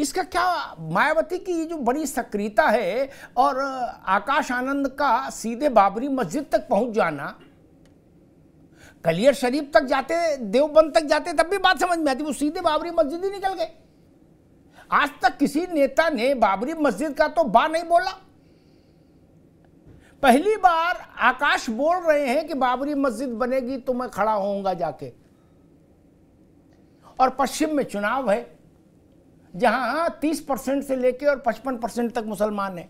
इसका क्या मायावती की जो बड़ी सक्रियता है और आकाश आनंद का सीधे बाबरी मस्जिद तक पहुंच जाना कलियर शरीफ तक जाते देवबंद तक जाते तब भी बात समझ में आती वो सीधे बाबरी मस्जिद ही निकल गए आज तक किसी नेता ने बाबरी मस्जिद का तो बा नहीं बोला पहली बार आकाश बोल रहे हैं कि बाबरी मस्जिद बनेगी तो मैं खड़ा होऊंगा जाके और पश्चिम में चुनाव है जहां 30 परसेंट से लेकर और 55 परसेंट तक मुसलमान हैं